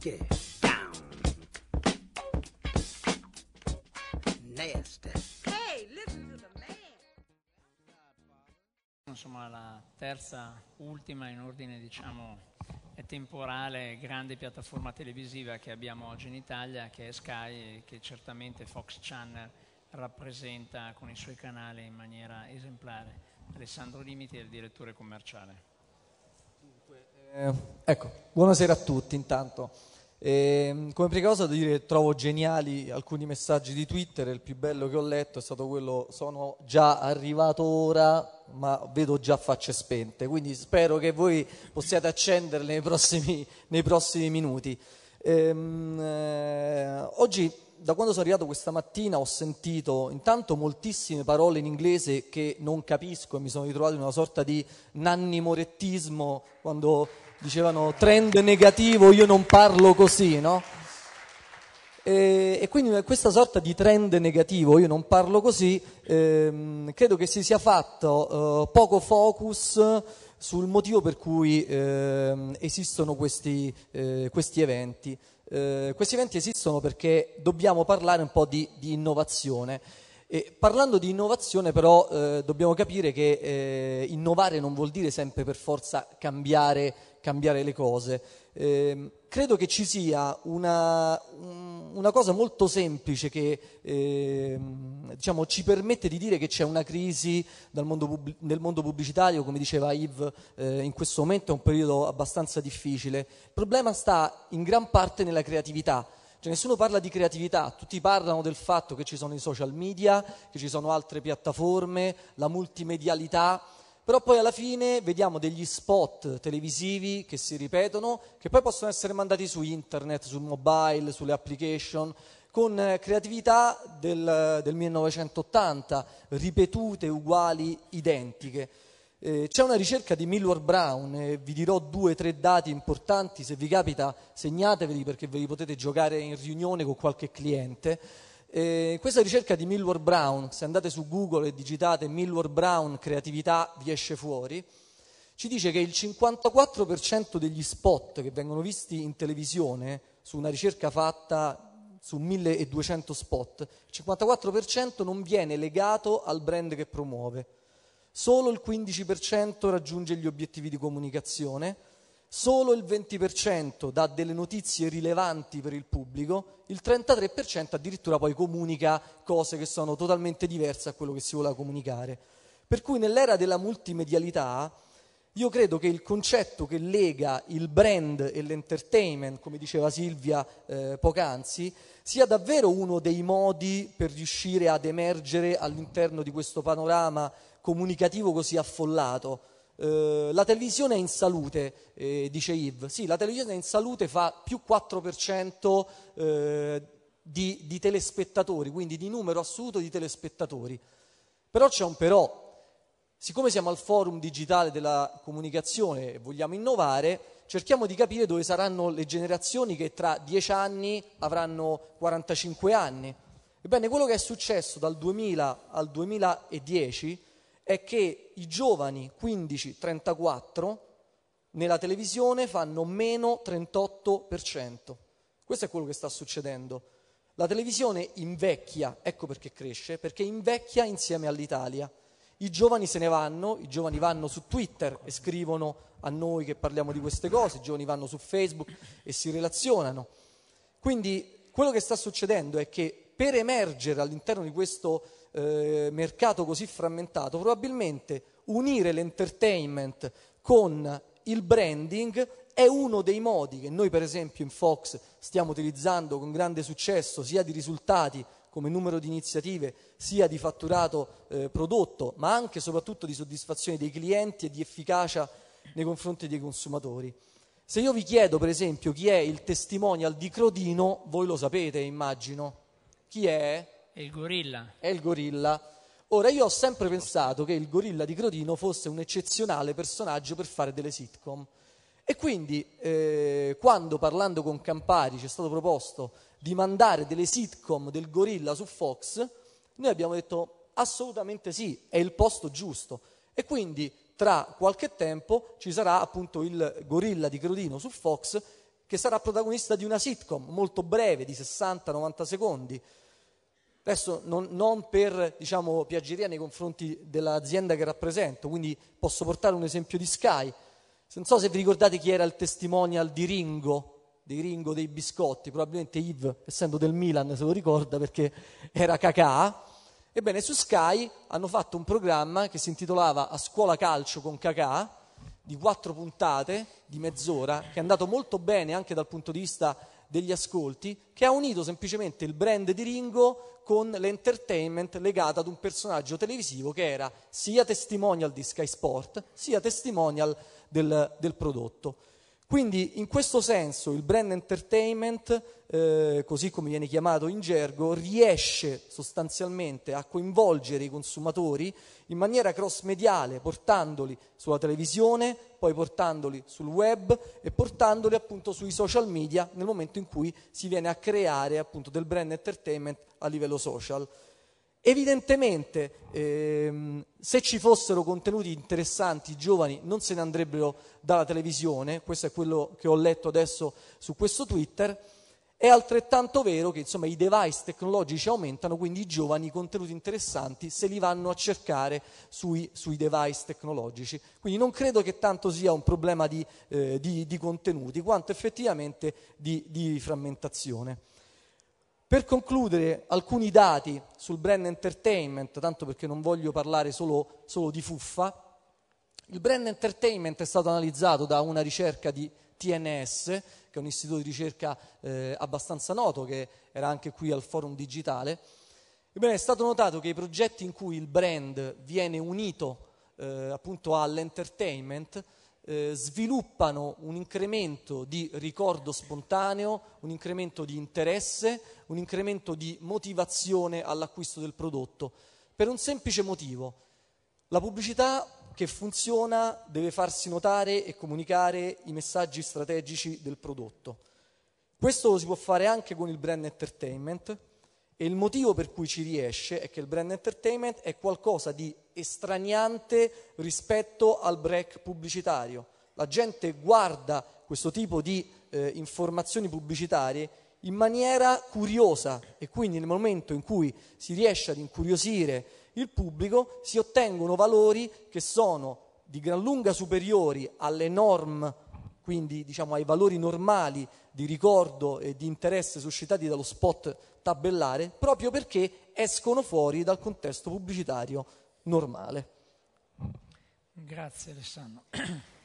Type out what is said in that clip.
funky down. Nasty. Hey, listen to the man. Insomma, la terza, ultima in ordine, diciamo, è temporale grande piattaforma televisiva che abbiamo oggi in Italia, che è Sky, e che certamente Fox Channel rappresenta con i suoi canali in maniera esemplare. Alessandro Limiti è il direttore commerciale. Eh, ecco, buonasera a tutti intanto. Eh, come prima cosa devo dire che trovo geniali alcuni messaggi di Twitter, il più bello che ho letto è stato quello sono già arrivato ora ma vedo già facce spente, quindi spero che voi possiate accenderle nei prossimi, nei prossimi minuti. Ehm, eh, oggi da quando sono arrivato questa mattina ho sentito intanto moltissime parole in inglese che non capisco e mi sono ritrovato in una sorta di nannimorettismo quando dicevano trend negativo, io non parlo così, no? E, e quindi questa sorta di trend negativo, io non parlo così, ehm, credo che si sia fatto eh, poco focus sul motivo per cui eh, esistono questi, eh, questi eventi. Eh, questi eventi esistono perché dobbiamo parlare un po' di, di innovazione. E parlando di innovazione però eh, dobbiamo capire che eh, innovare non vuol dire sempre per forza cambiare, cambiare le cose. Eh, credo che ci sia una, una cosa molto semplice che eh, diciamo, ci permette di dire che c'è una crisi mondo pub- nel mondo pubblicitario, come diceva Yves, eh, in questo momento è un periodo abbastanza difficile. Il problema sta in gran parte nella creatività. Cioè, nessuno parla di creatività, tutti parlano del fatto che ci sono i social media, che ci sono altre piattaforme, la multimedialità, però poi alla fine vediamo degli spot televisivi che si ripetono, che poi possono essere mandati su internet, sul mobile, sulle application, con eh, creatività del, del 1980, ripetute, uguali, identiche. Eh, c'è una ricerca di Millward Brown, eh, vi dirò due o tre dati importanti, se vi capita segnateveli perché ve li potete giocare in riunione con qualche cliente. Eh, questa ricerca di Millward Brown, se andate su Google e digitate Millward Brown creatività vi esce fuori, ci dice che il 54% degli spot che vengono visti in televisione su una ricerca fatta su 1200 spot, il 54% non viene legato al brand che promuove, solo il 15% raggiunge gli obiettivi di comunicazione, solo il 20% dà delle notizie rilevanti per il pubblico, il 33% addirittura poi comunica cose che sono totalmente diverse a quello che si vuole comunicare. Per cui nell'era della multimedialità io credo che il concetto che lega il brand e l'entertainment, come diceva Silvia eh, poc'anzi, sia davvero uno dei modi per riuscire ad emergere all'interno di questo panorama comunicativo così affollato. Eh, la televisione è in salute, eh, dice Yves. Sì, la televisione è in salute, fa più 4% eh, di, di telespettatori, quindi di numero assoluto di telespettatori. Però c'è un però. Siccome siamo al forum digitale della comunicazione e vogliamo innovare, cerchiamo di capire dove saranno le generazioni che tra 10 anni avranno 45 anni. Ebbene, quello che è successo dal 2000 al 2010 è che i giovani 15-34 nella televisione fanno meno 38%. Questo è quello che sta succedendo. La televisione invecchia, ecco perché cresce, perché invecchia insieme all'Italia. I giovani se ne vanno, i giovani vanno su Twitter e scrivono a noi che parliamo di queste cose, i giovani vanno su Facebook e si relazionano. Quindi quello che sta succedendo è che per emergere all'interno di questo eh, mercato così frammentato, probabilmente unire l'entertainment con il branding è uno dei modi che noi per esempio in Fox stiamo utilizzando con grande successo, sia di risultati come numero di iniziative, sia di fatturato eh, prodotto, ma anche e soprattutto di soddisfazione dei clienti e di efficacia nei confronti dei consumatori. Se io vi chiedo, per esempio, chi è il testimonial di Crodino, voi lo sapete, immagino. Chi è? È il gorilla. È il gorilla. Ora, io ho sempre pensato che il gorilla di Crodino fosse un eccezionale personaggio per fare delle sitcom. E quindi, eh, quando parlando con Campari ci è stato proposto di mandare delle sitcom del gorilla su Fox, noi abbiamo detto assolutamente sì, è il posto giusto. E quindi, tra qualche tempo, ci sarà appunto il gorilla di Crodino su Fox che sarà protagonista di una sitcom molto breve, di 60-90 secondi Adesso non, non per diciamo, piaggeria nei confronti dell'azienda che rappresento, quindi posso portare un esempio di Sky. Non so se vi ricordate chi era il testimonial di Ringo, dei Ringo dei biscotti, probabilmente Yves, essendo del Milan, se lo ricorda perché era cacà. Ebbene, su Sky hanno fatto un programma che si intitolava A scuola calcio con cacà, di quattro puntate, di mezz'ora, che è andato molto bene anche dal punto di vista degli ascolti, che ha unito semplicemente il brand di Ringo con l'entertainment legato ad un personaggio televisivo che era sia testimonial di Sky Sport, sia testimonial del, del prodotto. Quindi in questo senso il brand entertainment, eh, così come viene chiamato in gergo, riesce sostanzialmente a coinvolgere i consumatori in maniera cross-mediale, portandoli sulla televisione, poi portandoli sul web e portandoli appunto sui social media nel momento in cui si viene a creare appunto del brand entertainment a livello social. Evidentemente ehm, se ci fossero contenuti interessanti i giovani non se ne andrebbero dalla televisione, questo è quello che ho letto adesso su questo Twitter, è altrettanto vero che insomma, i device tecnologici aumentano, quindi i giovani i contenuti interessanti se li vanno a cercare sui, sui device tecnologici. Quindi non credo che tanto sia un problema di, eh, di, di contenuti quanto effettivamente di, di frammentazione. Per concludere, alcuni dati sul brand entertainment, tanto perché non voglio parlare solo, solo di fuffa. Il brand entertainment è stato analizzato da una ricerca di TNS, che è un istituto di ricerca eh, abbastanza noto, che era anche qui al forum digitale. Ebbene, è stato notato che i progetti in cui il brand viene unito eh, appunto all'entertainment eh, sviluppano un incremento di ricordo spontaneo, un incremento di interesse, un incremento di motivazione all'acquisto del prodotto, per un semplice motivo. La pubblicità che funziona deve farsi notare e comunicare i messaggi strategici del prodotto. Questo lo si può fare anche con il brand entertainment e il motivo per cui ci riesce è che il brand entertainment è qualcosa di estraniante rispetto al break pubblicitario. La gente guarda questo tipo di eh, informazioni pubblicitarie in maniera curiosa e quindi nel momento in cui si riesce ad incuriosire il pubblico si ottengono valori che sono di gran lunga superiori alle norm, quindi diciamo ai valori normali di ricordo e di interesse suscitati dallo spot tabellare, proprio perché escono fuori dal contesto pubblicitario normale. Grazie Alessandro.